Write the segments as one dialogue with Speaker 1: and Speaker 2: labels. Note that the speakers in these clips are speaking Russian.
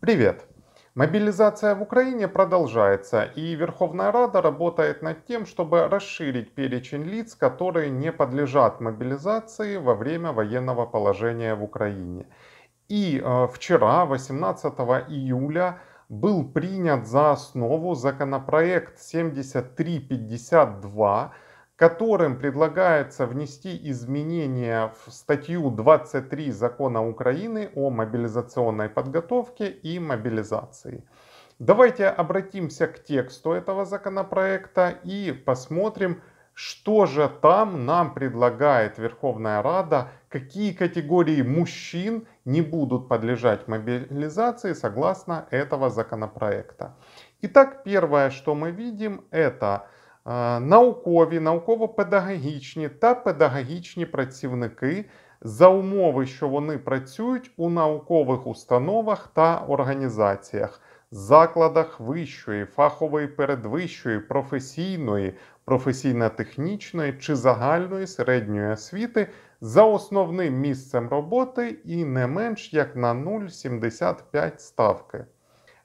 Speaker 1: Привет! Мобилизация в Украине продолжается, и Верховная Рада работает над тем, чтобы расширить перечень лиц, которые не подлежат мобилизации во время военного положения в Украине. И э, вчера, 18 июля, был принят за основу законопроект 7352 которым предлагается внести изменения в статью 23 Закона Украины о мобилизационной подготовке и мобилизации. Давайте обратимся к тексту этого законопроекта и посмотрим, что же там нам предлагает Верховная Рада, какие категории мужчин не будут подлежать мобилизации согласно этого законопроекта. Итак, первое, что мы видим, это наукові, науково-педагогічні та педагогічні працівники за умови, що вони працюють у наукових установах та організаціях, закладах вищої, фахової, передвищої, професійної, професійно-технічної чи загальної середньої освіти. За основним місцем роботи і не менш як на 0,75 ставки.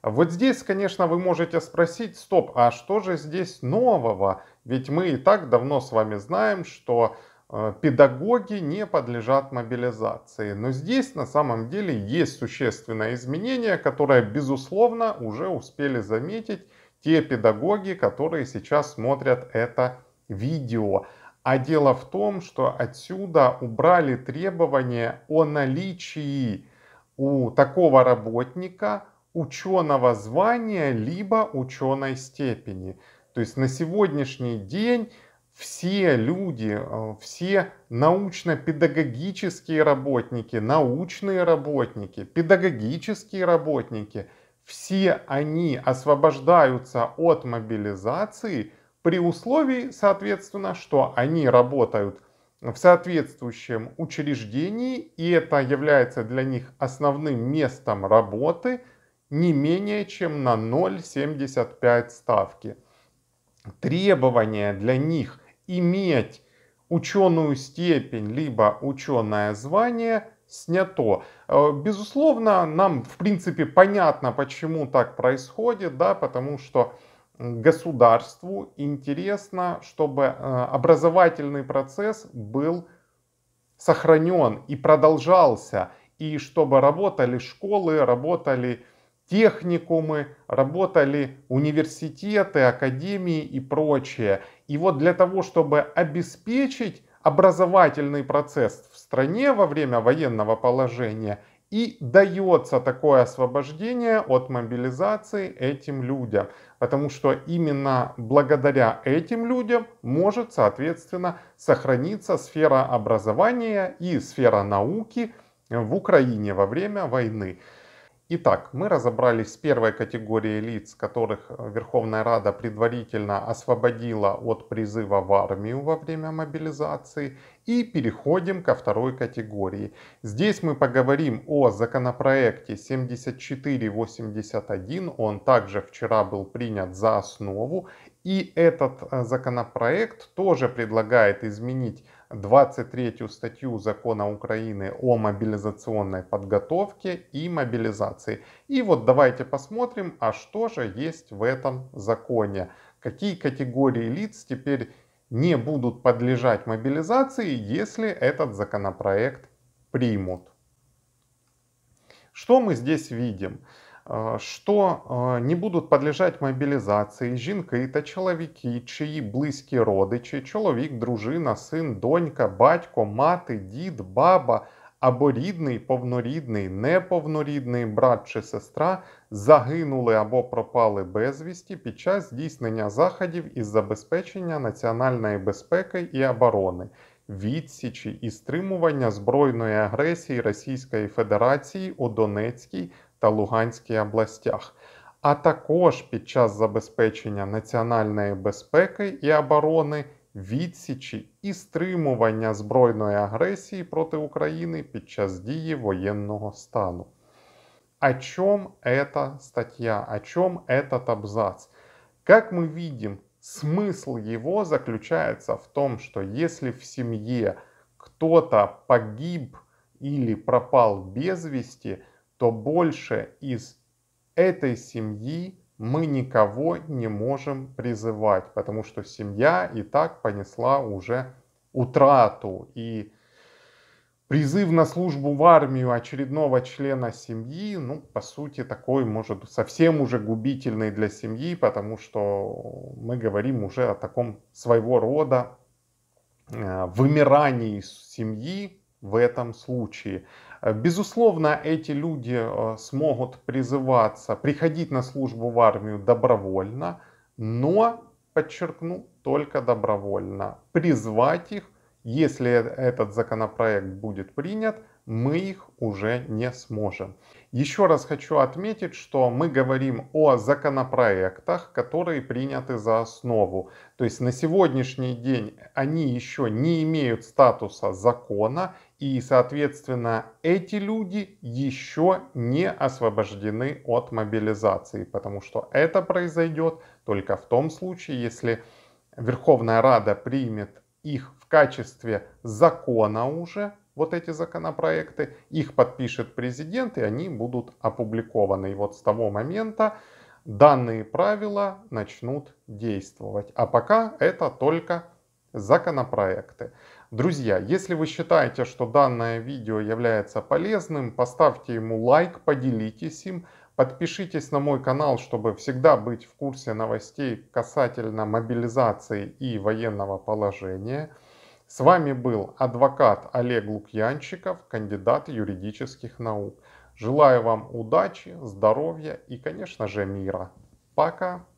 Speaker 1: А вот здесь, конечно, вы можете спросить, стоп, а что же здесь нового? Ведь мы и так давно с вами знаем, что э, педагоги не подлежат мобилизации. Но здесь на самом деле есть существенное изменение, которое, безусловно, уже успели заметить те педагоги, которые сейчас смотрят это видео. А дело в том, что отсюда убрали требование о наличии у такого работника ученого звания, либо ученой степени. То есть на сегодняшний день все люди, э, все научно-педагогические работники, научные работники, педагогические работники, все они освобождаются от мобилизации при условии, соответственно, что они работают в соответствующем учреждении, и это является для них основным местом работы – не менее чем на 0,75 ставки. Требование для них иметь ученую степень либо ученое звание снято. Э, безусловно, нам в принципе понятно, почему так происходит, да, потому что государству интересно, чтобы э, образовательный процесс был сохранен и продолжался, и чтобы работали школы, работали техникумы, работали университеты, академии и прочее. И вот для того, чтобы обеспечить образовательный процесс в стране во время военного положения, и дается такое освобождение от мобилизации этим людям. Потому что именно благодаря этим людям может, соответственно, сохраниться сфера образования и сфера науки в Украине во время войны. Итак, мы разобрались с первой категорией лиц, которых э, Верховная Рада предварительно освободила от призыва в армию во время мобилизации. И переходим ко второй категории. Здесь мы поговорим о законопроекте 7481. Он также вчера был принят за основу. И этот э, законопроект тоже предлагает изменить 23 статью закона Украины о мобилизационной подготовке и мобилизации. И вот давайте посмотрим, а что же есть в этом законе. Какие категории лиц теперь не будут подлежать мобилизации, если этот законопроект примут. Что мы здесь видим? Е, що е, не будуть подлежать мобілізації жінки та чоловіки, чиї близькі родичі, чоловік, дружина, син, донька, батько, мати, дід, баба або рідний, повнорідний, неповнорідний брат чи сестра загинули або пропали безвісті під час здійснення заходів із забезпечення національної безпеки і оборони. Відсічі і стримування збройної агресії Російської Федерації у Донецькій та Луганській областях, а також під час забезпечення національної безпеки і оборони, відсічі і стримування збройної агресії проти України під час дії воєнного стану. О чем эта статья? О чем этот абзац? Как мы видим, смысл его заключается в том, что если в семье кто-то погиб или пропал без вести, то больше из этой семьи мы никого не можем призывать, потому что семья и так понесла уже утрату. И призыв на службу в армию очередного члена семьи, ну, по сути, такой может совсем уже губительный для семьи, потому что мы говорим уже о таком своего рода э, вымирании семьи в этом случае. Э, безусловно, эти люди э, смогут призываться, приходить на службу в армию добровольно, но, подчеркну, только добровольно. Призвать их, если э, этот законопроект будет принят, мы их уже не сможем. Еще раз хочу отметить, что мы говорим о законопроектах, которые приняты за основу. То есть на сегодняшний день они еще не имеют статуса закона и, соответственно, эти люди еще не освобождены от мобилизации, потому что это произойдет только в том случае, если Верховная Рада примет их в качестве закона уже, вот эти законопроекты, их подпишет президент, и они будут опубликованы. И вот с того момента данные правила начнут действовать. А пока это только законопроекты. Друзья, если вы считаете, что данное видео является полезным, поставьте ему лайк, поделитесь им, подпишитесь на мой канал, чтобы всегда быть в курсе новостей касательно мобилизации и военного положения. С вами был адвокат Олег Лукьянчиков, кандидат юридических наук. Желаю вам удачи, здоровья и, конечно же, мира. Пока!